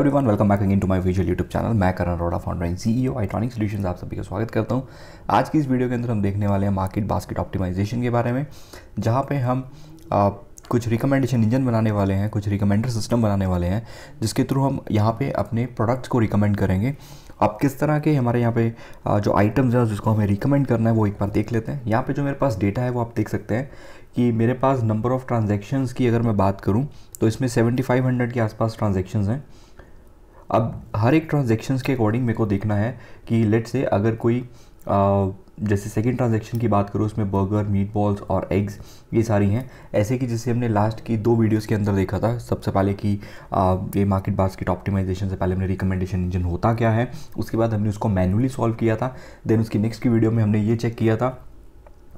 Everyone welcome back again to my visual YouTube channel मैं Karan Roda founder and CEO Itronic solutions आप सभी का स्वागत करता हूं आज की इस वीडियो के अंदर हम देखने वाले हैं मार्केट बास्केट ऑप्टिमाइजेशन के बारे में जहां पे हम आ, कुछ रिकमेंडेशन इंजन बनाने वाले हैं कुछ रिकमेंडर सिस्टम बनाने वाले हैं जिसके थ्रू हम यहाँ पे अपने प्रोडक्ट्स को रिकमेंड करेंगे अब किस तरह के हमारे यहाँ पे जो आइटम्स हैं जिसको हमें रिकमेंड करना है वो एक बार देख लेते हैं यहाँ पे जो मेरे पास डेटा है वो आप देख सकते हैं कि मेरे पास नंबर ऑफ़ ट्रांजैक्शंस की अगर मैं बात करूँ तो इसमें 7500 के आसपास ट्रांजैक्शंस हैं अब हर एक ट्रांजेक्शन्स के अकॉर्डिंग मेरे को देखना है कि लेट से अगर कोई आ, जैसे सेकेंड ट्रांजेक्शन की बात करूँ उसमें बर्गर मीट बॉल्स और एग्स ये सारी हैं ऐसे कि जिसे हमने लास्ट की दो वीडियोस के अंदर देखा था सबसे पहले कि ये मार्केट बास्केट ऑप्टिमाइजेशन से पहले हमने रिकमेंडेशन इंजन होता क्या है उसके बाद हमने उसको मैनुअली सॉल्व किया था देन उसकी नेक्स्ट की वीडियो में हमने ये चेक किया था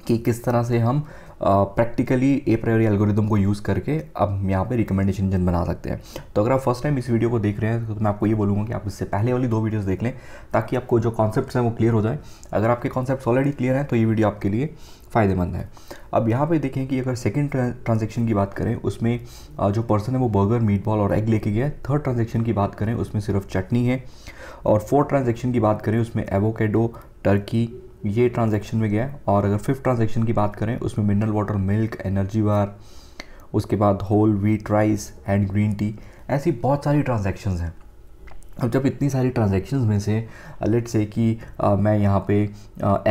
कि किस तरह से हम प्रैक्टिकली ए प्रायोरी एल्गोरिदम को यूज़ करके अब यहाँ पे रिकमेंडेशन इंजन बना सकते हैं तो अगर आप फर्स्ट टाइम इस वीडियो को देख रहे हैं तो मैं आपको ये बोलूँगा कि आप इससे पहले वाली दो वीडियोस देख लें ताकि आपको जो कॉन्सेप्ट हैं वो क्लियर हो जाए अगर आपके कॉन्सेप्ट ऑलरेडी क्लियर हैं तो ये वीडियो आपके लिए फ़ायदेमंद है अब यहाँ पर देखें कि अगर सेकेंड ट्रांजेक्शन की बात करें उसमें जो पर्सन है वो बर्गर मीट बॉल और एग लेके गया है थर्ड ट्रांजेक्शन की बात करें उसमें सिर्फ चटनी है और फोर्थ ट्रांजेक्शन की बात करें उसमें एवोकेडो टर्की ये ट्रांज़ेक्शन में गया और अगर फिफ्थ ट्रांज़ेक्शन की बात करें उसमें mineral water milk energy bar उसके बाद whole wheat rice and green tea ऐसी बहुत सारी ट्रांजेक्शन हैं अब जब इतनी सारी ट्रांजेक्शन में से लेट uh, से कि आ, uh, मैं यहाँ पे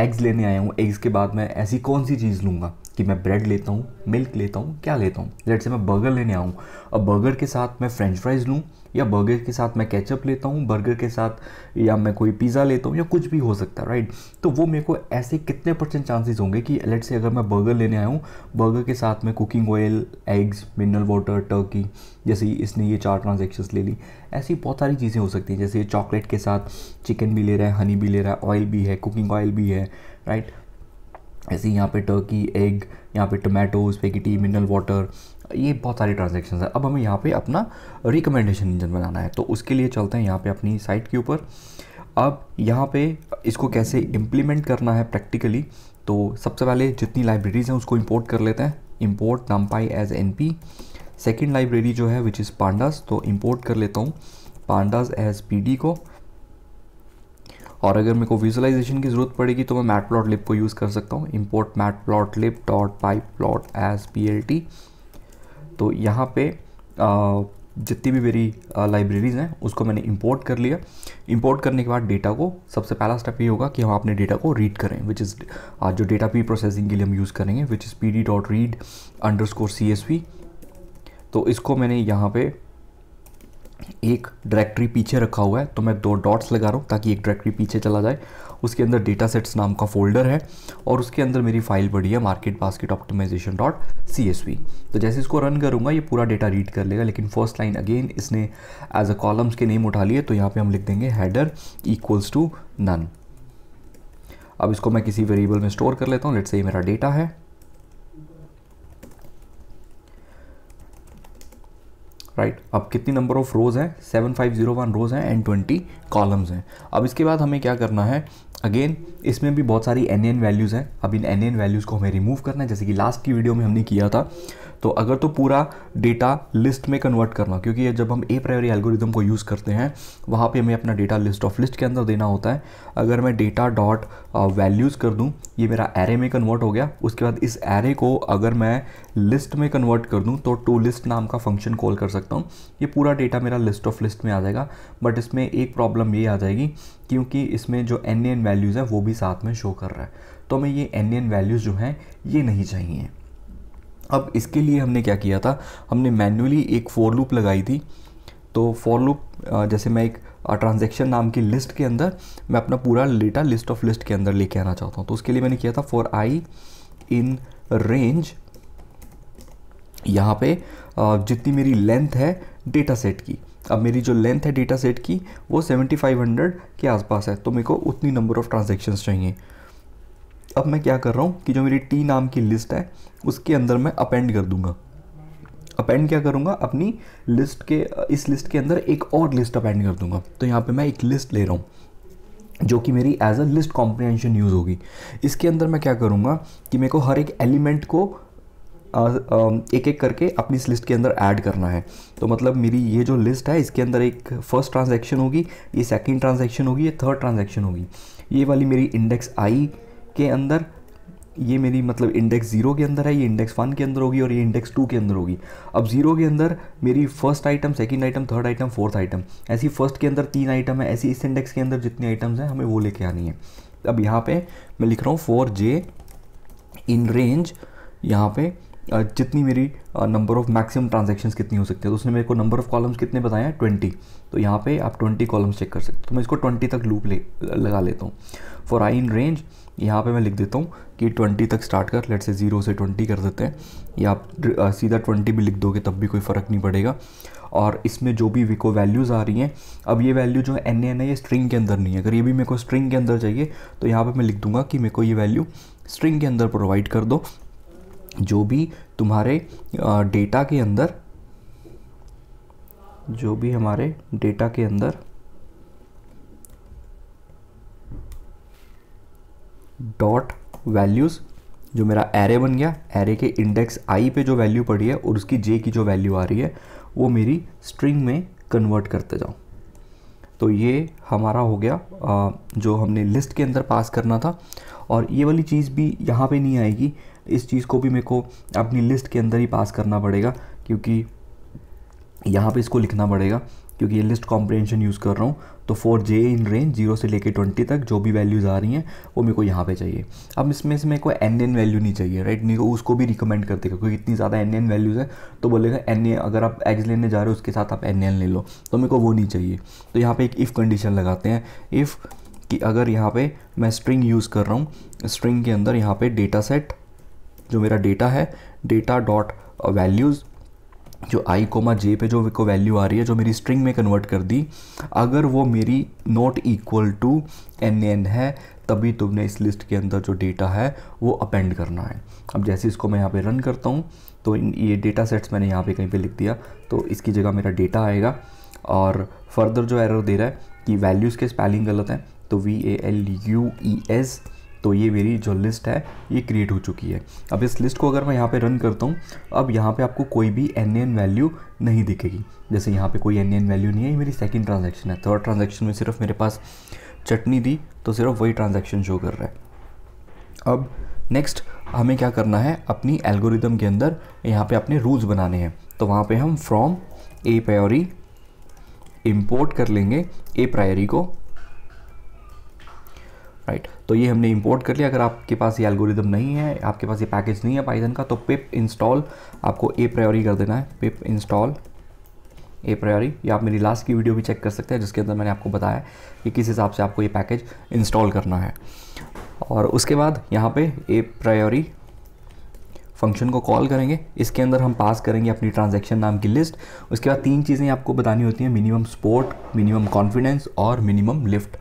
एग्स uh, लेने आया हूँ एग्स के बाद मैं ऐसी कौन सी चीज़ लूँगा कि मैं ब्रेड लेता हूँ मिल्क लेता हूँ क्या लेता हूँ लेट से मैं बर्गर लेने आऊँ और बर्गर के साथ मैं फ्रेंच फ्राइज़ लूँ या बर्गर के साथ मैं केचप लेता हूँ बर्गर के साथ या मैं कोई पिज़्ज़ा लेता हूँ या कुछ भी हो सकता है राइट तो वो मेरे को ऐसे कितने परसेंट चांसेस होंगे कि लेट से अगर मैं बर्गर लेने आया हूँ बर्गर के साथ मैं cooking oil eggs mineral water turkey जैसे इसने ये चार ट्रांजेक्शन्स ले ली ऐसी बहुत सारी चीज़ें हो सकती हैं जैसे चॉकलेट के साथ चिकन भी ले रहा है हनी भी ले रहा है ऑयल भी है कुकिंग ऑयल भी है राइट ऐसे ही यहाँ पे टर्की एग यहाँ पे टमाटोज स्पेगिटी मिनरल वाटर ये बहुत सारी ट्रांजेक्शन है अब हमें यहाँ पे अपना रिकमेंडेशन इंजन बनाना है तो उसके लिए चलते हैं यहाँ पे अपनी साइट के ऊपर अब यहाँ पे इसको कैसे इम्प्लीमेंट करना है प्रैक्टिकली तो सबसे पहले जितनी लाइब्रेरीज़ हैं उसको इम्पोर्ट कर लेते हैं import numpy as N P second library जो है विच इज़ पांडास तो इम्पोर्ट कर लेता हूँ पांडास एज पी डी को और अगर मेरे को विजुअलाइजेशन की ज़रूरत पड़ेगी तो मैं मैट प्लॉट लिप को यूज़ कर सकता हूँ import matplotlib dot pyplot as P L T तो यहाँ पे जितनी भी मेरी लाइब्रेरीज़ हैं उसको मैंने इम्पोर्ट कर लिया इम्पोर्ट करने के बाद डेटा को सबसे पहला स्टेप ये होगा कि हम अपने डेटा को रीड करें विच इज़ जो डेटा पी प्रोसेसिंग के लिए हम यूज़ करेंगे which is P D dot read underscore C S V तो इसको मैंने यहाँ पे एक डायरेक्टरी पीछे रखा हुआ है तो मैं दो डॉट्स लगा रहा हूँ ताकि एक डायरेक्टरी पीछे चला जाए उसके अंदर डेटा सेट्स नाम का फोल्डर है और उसके अंदर मेरी फाइल बढ़ी है market basket optimization dot C S V तो जैसे इसको रन करूँगा ये पूरा डेटा रीड कर लेगा लेकिन फर्स्ट लाइन अगेन इसने एज अ कॉलम्स के नेम उठा लिए तो यहाँ पर हम लिख देंगे हैडर इक्वल्स टू नन अब इसको मैं किसी वेरिएबल में स्टोर कर लेता हूँ लेट से ये मेरा डेटा है राइट right. अब कितनी नंबर ऑफ रोज़ हैं seven five zero one rows हैं एंड ट्वेंटी कॉलम्स हैं अब इसके बाद हमें क्या करना है अगेन इसमें भी बहुत सारी एन एन वैल्यूज़ हैं अब इन एन एन वैल्यूज़ को हमें रिमूव करना है जैसे कि लास्ट की वीडियो में हमने किया था तो अगर तो पूरा डेटा लिस्ट में कन्वर्ट करना क्योंकि जब हम ए प्रायोरी एल्गोरिदम को यूज़ करते हैं वहाँ पे हमें अपना डेटा लिस्ट ऑफ लिस्ट के अंदर देना होता है अगर मैं डेटा डॉट वैल्यूज़ कर दूँ ये मेरा एरे में कन्वर्ट हो गया उसके बाद इस एरे को अगर मैं लिस्ट में कन्वर्ट कर दूँ तो टू लिस्ट नाम का फंक्शन कॉल कर सकता हूँ ये पूरा डेटा मेरा लिस्ट ऑफ लिस्ट में आ जाएगा बट इसमें एक प्रॉब्लम ये आ जाएगी क्योंकि इसमें जो एन एन वैल्यूज़ है वो भी साथ में शो कर रहा है तो हमें ये एन एन वैल्यूज़ जो हैं ये नहीं चाहिए अब इसके लिए हमने क्या किया था हमने मैन्युअली एक फोर लूप लगाई थी तो फॉर लूप जैसे मैं एक ट्रांजेक्शन नाम की लिस्ट के अंदर मैं अपना पूरा डेटा लिस्ट ऑफ लिस्ट के अंदर लेके आना चाहता हूँ तो उसके लिए मैंने किया था फॉर आई इन रेंज यहाँ पे जितनी मेरी लेंथ है डेटा सेट की अब मेरी जो लेंथ है डेटा सेट की वो 7500 के आसपास है तो मेरे को उतनी नंबर ऑफ़ ट्रांजेक्शन्स चाहिए अब मैं क्या कर रहा हूँ कि जो मेरी टी नाम की लिस्ट है उसके अंदर मैं अपेंड कर दूंगा अपेंड क्या करूँगा अपनी लिस्ट के इस लिस्ट के अंदर एक और लिस्ट अपेंड कर दूंगा तो यहाँ पे मैं एक लिस्ट ले रहा हूँ जो कि मेरी as a list comprehension use होगी इसके अंदर मैं क्या करूँगा कि मेरे को हर एक एलिमेंट को एक एक करके अपनी इस लिस्ट के अंदर ऐड करना है तो मतलब मेरी ये जो लिस्ट है इसके अंदर एक फर्स्ट ट्रांजेक्शन होगी ये सेकेंड ट्रांजेक्शन होगी ये थर्ड ट्रांजेक्शन होगी ये वाली मेरी इंडेक्स आई के अंदर ये मेरी मतलब इंडेक्स ज़ीरो के अंदर है ये इंडेक्स वन के अंदर होगी और ये इंडेक्स टू के अंदर होगी अब ज़ीरो के अंदर मेरी first item second item third item fourth item ऐसी फर्स्ट के अंदर तीन आइटम है ऐसी इस इंडेक्स के अंदर जितनी आइटम्स हैं हमें वो लेके आनी है अब यहाँ पे मैं लिख रहा हूँ फोर जे इन रेंज यहाँ पे जितनी मेरी नंबर ऑफ़ मैक्सिमम ट्रांजेक्शन्स कितनी हो सकती है तो उसने मेरे को नंबर ऑफ़ कॉलम्स कितने बताए हैं ट्वेंटी तो यहाँ पे आप ट्वेंटी कॉलम्स चेक कर सकते हो तो मैं इसको ट्वेंटी तक लूप ले लगा लेता हूँ फॉर आई इन रेंज यहाँ पे मैं लिख देता हूँ कि 20 तक स्टार्ट कर लेट से ज़ीरो से 20 कर देते हैं या आप सीधा 20 भी लिख दोगे तब भी कोई फ़र्क नहीं पड़ेगा और इसमें जो भी विको वैल्यूज़ आ रही हैं अब ये वैल्यू जो एन एन है ये स्ट्रिंग के अंदर नहीं है अगर ये भी मेरे को स्ट्रिंग के अंदर चाहिए तो यहाँ पर मैं लिख दूंगा कि मेरे को ये वैल्यू स्ट्रिंग के अंदर प्रोवाइड कर दो जो भी तुम्हारे डेटा के अंदर जो भी हमारे डेटा के अंदर डॉट वैल्यूज़ जो मेरा एरे बन गया एरे के इंडेक्स आई पे जो वैल्यू पड़ी है और उसकी जे की जो वैल्यू आ रही है वो मेरी स्ट्रिंग में कन्वर्ट करते जाऊँ तो ये हमारा हो गया आ, जो हमने लिस्ट के अंदर पास करना था और ये वाली चीज़ भी यहाँ पे नहीं आएगी इस चीज़ को भी मेरे को अपनी लिस्ट के अंदर ही पास करना पड़ेगा क्योंकि यहाँ पे इसको लिखना पड़ेगा क्योंकि ये लिस्ट कॉम्प्रेंशन यूज़ कर रहा हूँ तो for J in range zero से लेके ट्वेंटी तक जो भी वैल्यूज़ आ रही हैं वो मेरे को यहाँ पे चाहिए अब इसमें से मेरे को एन एन वैल्यू नहीं चाहिए राइट मेरे को उसको भी रिकमेंड कर देगा क्योंकि इतनी ज़्यादा एन एन वैल्यूज़ है तो बोलेगा एन ए अगर आप एग्ज लेने जा रहे हो उसके साथ आप एन एन ले लो तो मेरे को वो नहीं चाहिए तो यहाँ पर एक इफ़ कंडीशन लगाते हैं इफ़ कि अगर यहाँ पर मैं स्ट्रिंग यूज़ कर रहा हूँ स्ट्रिंग के अंदर यहाँ पर डेटा सेट जो मेरा डेटा है डेटा डॉट वैल्यूज़ जो आई कोमा जे पे जो को वैल्यू आ रही है जो मेरी स्ट्रिंग में कन्वर्ट कर दी अगर वो मेरी not equal to N N है तभी तुमने इस लिस्ट के अंदर जो डेटा है वो अपेंड करना है अब जैसे इसको मैं यहाँ पे रन करता हूँ तो इन ये डेटा सेट्स मैंने यहाँ पे कहीं पे लिख दिया तो इसकी जगह मेरा डेटा आएगा और फर्दर जो एरर दे रहा है कि वैल्यूज़ के स्पेलिंग गलत हैं तो V A L U E S तो ये मेरी जो लिस्ट है ये क्रिएट हो चुकी है अब इस लिस्ट को अगर मैं यहाँ पे रन करता हूँ अब यहाँ पे आपको कोई भी एन एन वैल्यू नहीं दिखेगी जैसे यहाँ पे कोई एन एन वैल्यू नहीं है ये मेरी सेकंड ट्रांजेक्शन है थर्ड ट्रांजेक्शन में सिर्फ मेरे पास चटनी दी तो सिर्फ वही ट्रांजेक्शन शो कर रहा है अब नेक्स्ट हमें क्या करना है अपनी एल्गोरिदम के अंदर यहाँ पर अपने रूल्स बनाने हैं तो वहाँ पर हम फ्रॉम ए प्रायोरी इम्पोर्ट कर लेंगे ए प्रायोरी को राइट right. तो ये हमने इंपोर्ट कर लिया अगर आपके पास ये एल्गोरिदम नहीं है आपके पास ये पैकेज नहीं है पाइथन का तो पिप इंस्टॉल आपको ए प्रायोरी कर देना है पिप इंस्टॉल ए प्रायोरी या आप मेरी लास्ट की वीडियो भी चेक कर सकते हैं जिसके अंदर मैंने आपको बताया कि किस हिसाब से आपको ये पैकेज इंस्टॉल करना है और उसके बाद यहाँ पे ए प्रायोरी फंक्शन को कॉल करेंगे इसके अंदर हम पास करेंगे अपनी ट्रांजैक्शन नाम की लिस्ट उसके बाद तीन चीज़ें आपको बतानी होती हैं मिनिमम सपोर्ट मिनिमम कॉन्फिडेंस और मिनिमम लिफ्ट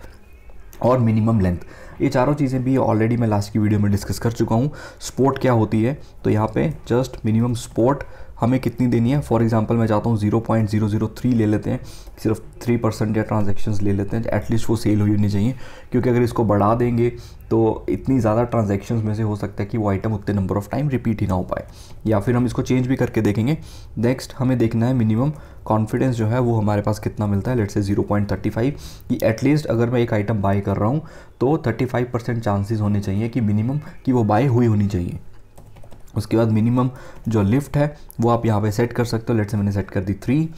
और मिनिमम लेंथ ये चारों चीज़ें भी ऑलरेडी मैं लास्ट की वीडियो में डिस्कस कर चुका हूँ स्पोर्ट क्या होती है तो यहाँ पे जस्ट मिनिमम स्पोर्ट हमें कितनी देनी है फॉर एग्जांपल मैं चाहता हूँ zero point zero zero three ले लेते हैं सिर्फ थ्री परसेंट या ट्रांजेक्शन्स ले लेते हैं एटलीस्ट वो सेल होनी चाहिए क्योंकि अगर इसको बढ़ा देंगे तो इतनी ज़्यादा ट्रांजेक्शन में से हो सकता है कि वो आइटम उतने नंबर ऑफ टाइम रिपीट ही ना हो पाए या फिर हम इसको चेंज भी करके देखेंगे नेक्स्ट हमें देखना है मिनिमम कॉन्फिडेंस जो है वो हमारे पास कितना मिलता है लेट से जीरो पॉइंट थर्टी फाइव कि एटलीस्ट अगर मैं एक आइटम बाय कर रहा हूँ तो थर्टी फाइव परसेंट चांसेज होने चाहिए कि मिनिमम कि वो बाय हुई होनी चाहिए उसके बाद मिनिमम जो लिफ्ट है वो आप यहाँ पे सेट कर सकते हो लेट से मैंने सेट कर दी थ्री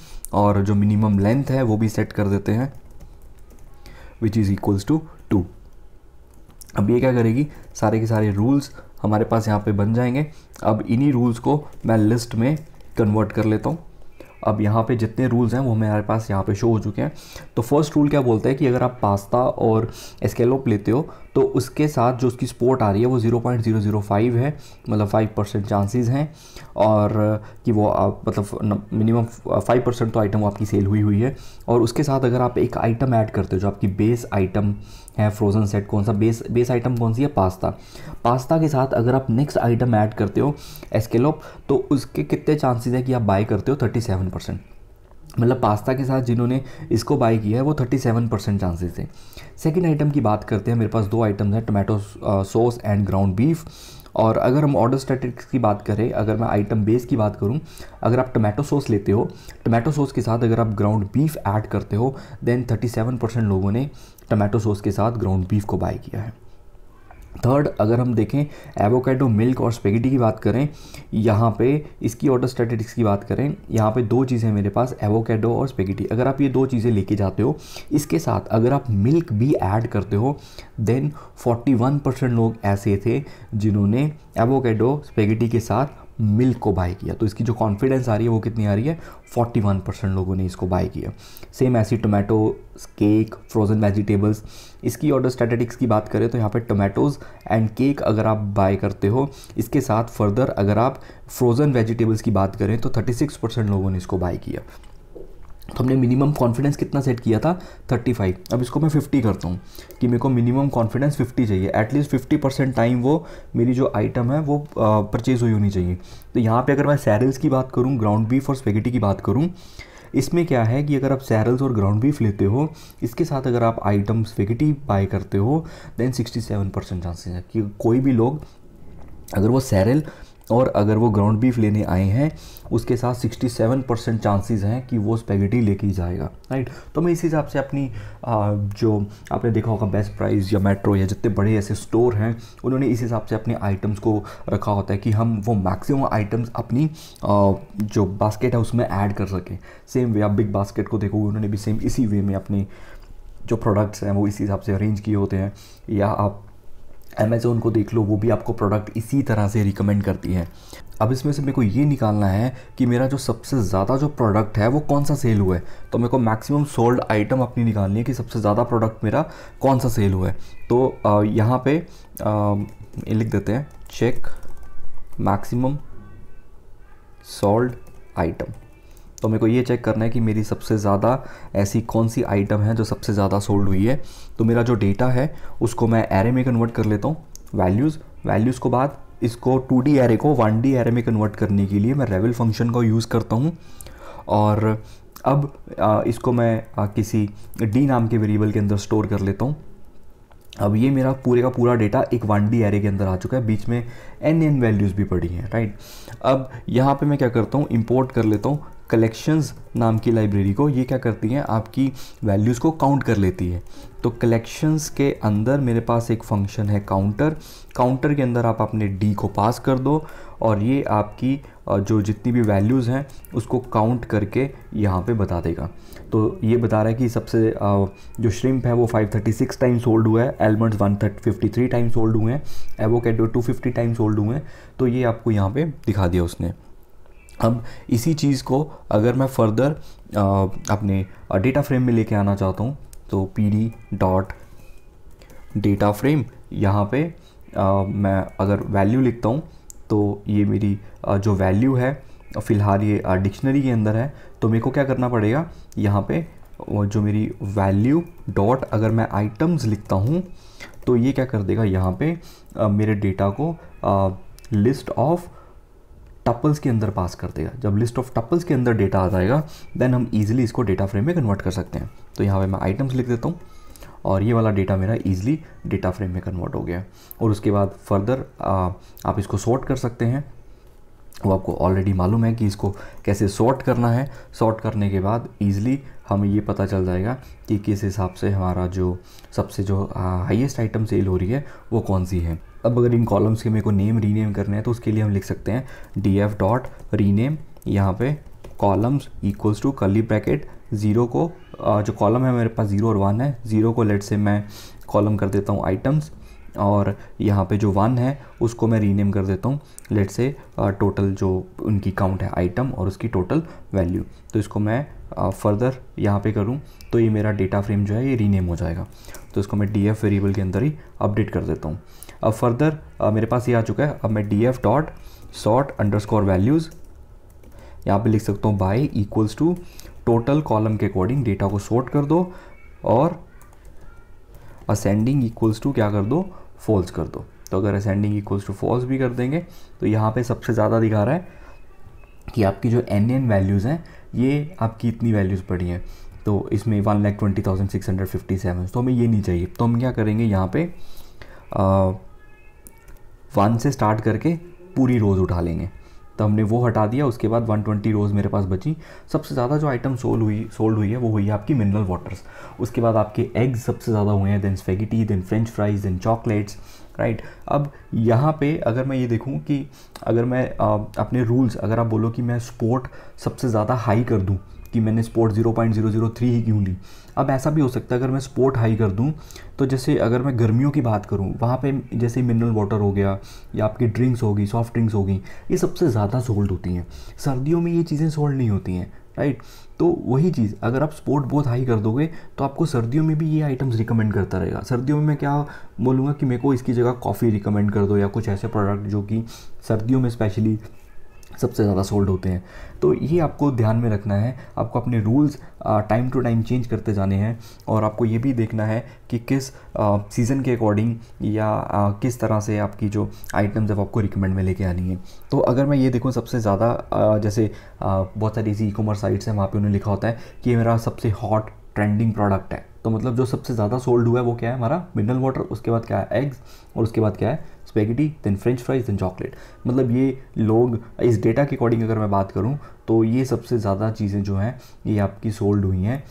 और जो मिनिमम लेंथ है वो भी सेट कर देते हैं which is equals to two अब ये क्या करेगी सारे के सारे रूल्स हमारे पास यहाँ पे बन जाएंगे अब इन्हीं रूल्स को मैं लिस्ट में कन्वर्ट कर लेता हूँ अब यहाँ पे जितने रूल्स हैं वो हमारे पास यहाँ पे शो हो चुके हैं तो फर्स्ट रूल क्या बोलता है कि अगर आप पास्ता और एस्केलोप लेते हो तो उसके साथ जो उसकी स्पोर्ट आ रही है वो 0.005 है मतलब 5 परसेंट चांसेज हैं और कि वो आप मतलब मिनिमम 5 परसेंट तो आइटम आपकी सेल हुई हुई है और उसके साथ अगर आप एक आइटम ऐड करते हो जो आपकी बेस आइटम है फ्रोज़न सेट कौन सा बेस बेस आइटम कौन सी है पास्ता पास्ता के साथ अगर आप नेक्स्ट आइटम ऐड करते हो एस्केलोप तो उसके कितने चांसेस है कि आप बाई करते हो थर्टी सेवन परसेंट मतलब पास्ता के साथ जिन्होंने इसको बाई किया है वो 37 परसेंट चांसेस है सेकेंड आइटम की बात करते हैं मेरे पास दो आइटम्स हैं tomato sauce and ground beef और अगर हम ऑर्डर स्टेटिक्स की बात करें अगर मैं आइटम बेस की बात करूं अगर आप टोमेटो सॉस लेते हो टोमेटो सॉस के साथ अगर आप ग्राउंड बीफ ऐड करते हो देन 37 परसेंट लोगों ने टमाटो सॉस के साथ ग्राउंड बीफ को बाय किया है थर्ड अगर हम देखें एवोकेडो मिल्क और स्पेगेटी की बात करें यहाँ पे इसकी ऑर्डर स्टेटिक्स की बात करें यहाँ पे दो चीज़ें मेरे पास एवोकेडो और स्पेगेटी अगर आप ये दो चीज़ें लेके जाते हो इसके साथ अगर आप मिल्क भी ऐड करते हो देन 41 परसेंट लोग ऐसे थे जिन्होंने एवोकाडो स्पेगेटी के साथ मिल्क को बाय किया तो इसकी जो कॉन्फिडेंस आ रही है वो कितनी आ रही है 41 परसेंट लोगों ने इसको बाय किया सेम ऐसी टोमेटो केक फ्रोज़न वेजिटेबल्स इसकी ऑर्डर स्टैटिटिक्स की बात करें तो यहाँ पे टोमेटोज़ एंड केक अगर आप बाय करते हो इसके साथ फर्दर अगर आप फ्रोज़न वेजिटेबल्स की बात करें तो 36 परसेंट लोगों ने इसको बाय किया तो हमने मिनिमम कॉन्फिडेंस कितना सेट किया था 35 अब इसको मैं 50 करता हूँ कि मेरे को मिनिमम कॉन्फिडेंस 50 चाहिए एटलीस्ट 50 परसेंट टाइम वो मेरी जो आइटम है वो परचेज़ हुई होनी चाहिए तो यहाँ पे अगर मैं सैरल्स की बात करूँ ग्राउंड बीफ और स्पेगेटी की बात करूँ इसमें क्या है कि अगर आप सैरल्स और ग्राउंड बीफ लेते हो इसके साथ अगर आप आइटम स्पेगेटी बाय करते हो then sixty seven percent chances है कि कोई भी लोग अगर वो सैरल और अगर वो ग्राउंड बीफ लेने आए हैं उसके साथ 67 परसेंट चांसेज हैं कि वो स्पेगेटी लेके ही जाएगा राइट तो मैं इस हिसाब से अपनी आ, जो आपने देखा होगा बेस्ट प्राइस या मेट्रो या जितने बड़े ऐसे स्टोर हैं उन्होंने इस हिसाब से अपने आइटम्स को रखा होता है कि हम वो मैक्सिमम आइटम्स अपनी आ, जो बास्केट है उसमें ऐड कर सकें सेम वे आप बिग बास्केट को देखोगे उन्होंने भी सेम इसी वे में अपने जो प्रोडक्ट्स हैं वो इसी हिसाब से अरेंज किए होते हैं या आप अमेज़ोन को देख लो वो भी आपको प्रोडक्ट इसी तरह से रिकमेंड करती है अब इसमें से मेरे को ये निकालना है कि मेरा जो सबसे ज़्यादा जो प्रोडक्ट है वो कौन सा सेल हुआ है तो मेरे को मैक्सिमम सोल्ड आइटम अपनी निकालनी है कि सबसे ज़्यादा प्रोडक्ट मेरा कौन सा सेल हुआ है तो यहाँ पे आ, लिख देते हैं चेक मैक्सिमम सोल्ड आइटम तो मेरे को ये चेक करना है कि मेरी सबसे ज़्यादा ऐसी कौन सी आइटम है जो सबसे ज़्यादा सोल्ड हुई है तो मेरा जो डेटा है उसको मैं एरे में कन्वर्ट कर लेता हूँ वैल्यूज़ वैल्यूज़ को बाद इसको टू डी एरे को वन डी एरे में कन्वर्ट करने के लिए मैं रेवल फंक्शन का यूज़ करता हूँ और अब इसको मैं किसी डी नाम के वेरिएबल के अंदर स्टोर कर लेता हूँ अब ये मेरा पूरे का पूरा डेटा एक वन डी एरे के अंदर आ चुका है बीच में एन एन वैल्यूज़ भी पड़ी हैं राइट अब यहाँ पे मैं क्या करता हूँ इंपोर्ट कर लेता हूँ कलेक्शंस नाम की लाइब्रेरी को ये क्या करती है आपकी वैल्यूज़ को काउंट कर लेती है तो कलेक्शंस के अंदर मेरे पास एक फंक्शन है काउंटर काउंटर के अंदर आप अपने डी को पास कर दो और ये आपकी जो जितनी भी वैल्यूज़ हैं उसको काउंट करके यहाँ पे बता देगा तो ये बता रहा है कि सबसे जो श्रिम्प है वो 536 टाइम्स होल्ड हुआ है almonds one fifty three times hold हुए हैं एवोकेडो 250 टाइम्स होल्ड हुए हैं तो ये आपको यहाँ पे दिखा दिया उसने अब इसी चीज़ को अगर मैं फर्दर अपने डेटा फ्रेम में लेके आना चाहता हूँ तो P D dot data frame यहाँ पे आ, मैं अगर वैल्यू लिखता हूँ तो ये मेरी आ, जो वैल्यू है फ़िलहाल ये डिक्शनरी के अंदर है तो मेरे को क्या करना पड़ेगा यहाँ पे जो मेरी वैल्यू डॉट अगर मैं आइटम्स लिखता हूँ तो ये क्या कर देगा यहाँ पे आ, मेरे डेटा को लिस्ट ऑफ़ टपल्स के अंदर पास कर देगा जब लिस्ट ऑफ टपल्स के अंदर डेटा आ जाएगा देन हम ईजिली इसको डेटा फ्रेम में कन्वर्ट कर सकते हैं तो यहाँ पे मैं आइटम्स लिख देता हूँ और ये वाला डेटा मेरा ईजिली डेटा फ्रेम में कन्वर्ट हो गया और उसके बाद फर्दर आप इसको सॉर्ट कर सकते हैं वो आपको ऑलरेडी मालूम है कि इसको कैसे सॉर्ट करना है सॉर्ट करने के बाद ईजिली हमें ये पता चल जाएगा कि किस हिसाब से हमारा जो सबसे जो हाईएस्ट आइटम सेल हो रही है वो कौन सी है अब अगर इन कॉलम्स के मेरे को नेम रीनेम करना है तो उसके लिए हम लिख सकते हैं डी एफ डॉट रीनेम यहाँ पर columns equals to curly bracket zero को जो कॉलम है मेरे पास ज़ीरो और वन है ज़ीरो को लेट से मैं कॉलम कर देता हूँ आइटम्स और यहाँ पे जो वन है उसको मैं रीनेम कर देता हूँ लेट से टोटल जो उनकी काउंट है आइटम और उसकी टोटल वैल्यू तो इसको मैं फर्दर यहाँ पे करूँ तो ये मेरा डेटा फ्रेम जो है ये रीनेम हो जाएगा तो इसको मैं डी एफ वेरिएबल के अंदर ही अपडेट कर देता हूँ अब फर्दर मेरे पास ये आ चुका है अब मैं D F dot sort underscore values यहाँ पे लिख सकता हूँ by equals to total column के अकॉर्डिंग डेटा को सॉर्ट कर दो और असेंडिंग इक्वल्स टू क्या कर दो फॉल्स कर दो तो अगर असेंडिंग इक्वल्स टू फॉल्स भी कर देंगे तो यहाँ पे सबसे ज़्यादा दिखा रहा है कि आपकी जो एन एन वैल्यूज़ हैं ये आपकी इतनी वैल्यूज़ पड़ी हैं तो इसमें one lakh twenty thousand six hundred fifty seven तो हमें ये नहीं चाहिए तो हम क्या करेंगे यहाँ पे वन से स्टार्ट करके पूरी रोज़ उठा लेंगे तो हमने वो हटा दिया उसके बाद 120 रोज़ मेरे पास बची सबसे ज़्यादा जो आइटम सोल्ड हुई सोल्ड हुई है वो हुई है आपकी मिनरल वाटर्स उसके बाद आपके एग्स सबसे ज़्यादा हुए हैं then spaghetti then French fries then chocolates right अब यहाँ पे अगर मैं ये देखूँ कि अगर मैं आ, अपने रूल्स अगर आप बोलो कि मैं स्पोर्ट सबसे ज़्यादा हाई कर दूँ कि मैंने स्पोर्ट 0.003 ही क्यों ली अब ऐसा भी हो सकता है अगर मैं स्पोर्ट हाई कर दूं तो जैसे अगर मैं गर्मियों की बात करूं वहाँ पे जैसे मिनरल वाटर हो गया या आपकी ड्रिंक्स होगी सॉफ्ट ड्रिंक्स होगी ये सबसे ज़्यादा सोल्ड होती हैं सर्दियों में ये चीज़ें सोल्ड नहीं होती हैं राइट तो वही चीज़ अगर आप स्पोर्ट बहुत हाई कर दोगे तो आपको सर्दियों में भी ये आइटम्स रिकमेंड करता रहेगा सर्दियों में मैं क्या बोलूँगा कि मेरे को इसकी जगह कॉफ़ी रिकमेंड कर दो या कुछ ऐसे प्रोडक्ट जो कि सर्दियों में स्पेशली सबसे ज़्यादा सोल्ड होते हैं तो ये आपको ध्यान में रखना है आपको अपने rules time to time change करते जाने हैं और आपको ये भी देखना है कि किस सीज़न के अकॉर्डिंग या आ, किस तरह से आपकी जो आइटम्स जब आपको रिकमेंड में लेके आनी है तो अगर मैं ये देखूँ सबसे ज़्यादा जैसे आ, बहुत सारी ई कॉमर्स साइट्स हैं वहाँ पर उन्हें लिखा होता है कि ये मेरा सबसे हॉट ट्रेंडिंग प्रोडक्ट है तो मतलब जो सबसे ज़्यादा सोल्ड हुआ है वो क्या है हमारा मिनरल वाटर उसके बाद क्या है एग्स और उसके बाद क्या है spaghetti then French fries then chocolate मतलब ये लोग इस डेटा के अकॉर्डिंग अगर मैं बात करूँ तो ये सबसे ज़्यादा चीज़ें जो हैं ये आपकी सोल्ड हुई हैं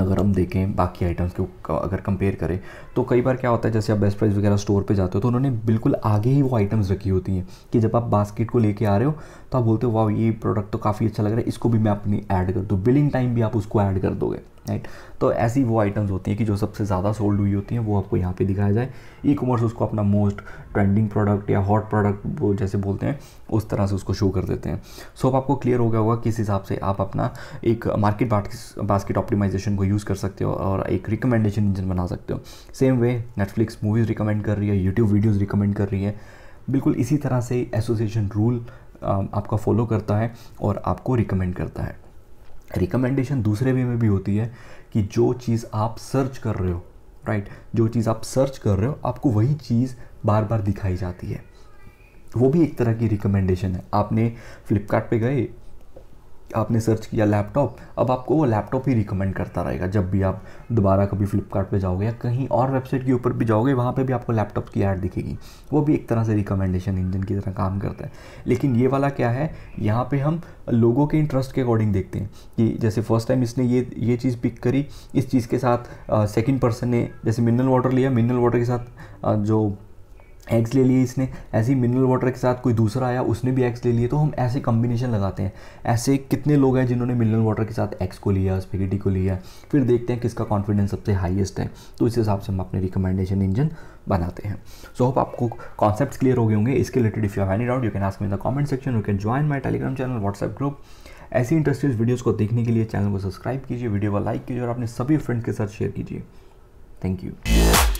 अगर हम देखें बाकी आइटम्स को अगर कंपेयर करें तो कई बार क्या होता है जैसे आप बेस्ट प्राइस वगैरह स्टोर पे जाते हो तो उन्होंने बिल्कुल आगे ही वो आइटम्स रखी होती हैं कि जब आप बास्केट को लेके आ रहे हो तो आप बोलते हो वाह ये प्रोडक्ट तो काफ़ी अच्छा लग रहा है इसको भी मैं अपनी ऐड कर दूँ बिलिंग टाइम भी आप उसको ऐड कर दोगे राइट तो ऐसी वो आइटम्स होती हैं कि जो सबसे ज़्यादा सोल्ड हुई होती हैं वो आपको यहाँ पे दिखाया जाए ई कॉमर्स उसको अपना मोस्ट ट्रेंडिंग प्रोडक्ट या हॉट प्रोडक्ट वो जैसे बोलते हैं उस तरह से उसको शो कर देते हैं सो so, अब आपको क्लियर हो गया होगा किस हिसाब से आप अपना एक मार्केट बास्केट ऑप्टिमाइजेशन को यूज़ कर सकते हो और एक रिकमेंडेशन इंजन बना सकते हो same way Netflix movies recommend कर रही है यूट्यूब वीडियोज़ रिकमेंड कर रही है बिल्कुल इसी तरह से एसोसिएशन रूल आपका फॉलो करता है और आपको रिकमेंड करता है रिकमेंडेशन दूसरे वे में भी होती है कि जो चीज़ आप सर्च कर रहे हो राइट जो चीज़ आप सर्च कर रहे हो आपको वही चीज़ बार बार दिखाई जाती है वो भी एक तरह की रिकमेंडेशन है आपने फ्लिपकार्ट गए आपने सर्च किया लैपटॉप अब आपको वो लैपटॉप ही रिकमेंड करता रहेगा जब भी आप दोबारा कभी फ्लिपकार्ट पे जाओगे या कहीं और वेबसाइट के ऊपर भी जाओगे वहाँ पे भी आपको लैपटॉप की ऐड दिखेगी वो भी एक तरह से रिकमेंडेशन इंजन की तरह काम करता है लेकिन ये वाला क्या है यहाँ पर हम लोगों के इंटरेस्ट के अकॉर्डिंग देखते हैं कि जैसे फर्स्ट टाइम इसने ये ये चीज़ पिक करी इस चीज़ के साथ सेकेंड पर्सन ने जैसे मिनरल वाटर लिया मिनरल वाटर के साथ आ, जो एग्स ले लिए इसने ऐसे ही मिनरल वाटर के साथ कोई दूसरा आया उसने भी एग्स ले लिए तो हम ऐसे कॉम्बिनेशन लगाते हैं ऐसे कितने लोग हैं जिन्होंने मिनरल वाटर के साथ एग्स को लिया स्पेगेटी को लिया फिर देखते हैं किसका कॉन्फिडेंस सबसे हाईएस्ट है तो इस हिसाब से हम अपने रिकमेंडेशन इंजन बनाते हैं सो होप आपको कॉन्सेप्ट क्लियर हो गए होंगे इसके related if you have any doubt you can ask me in the comment section you can join my Telegram channel WhatsApp group ऐसी इंटरेस्टिंग वीडियोज़ को देखने के लिए चैनल को सब्सक्राइब कीजिए वीडियो को लाइक कीजिए और अपने सभी फ्रेंड्स के साथ शेयर कीजिए थैंक यू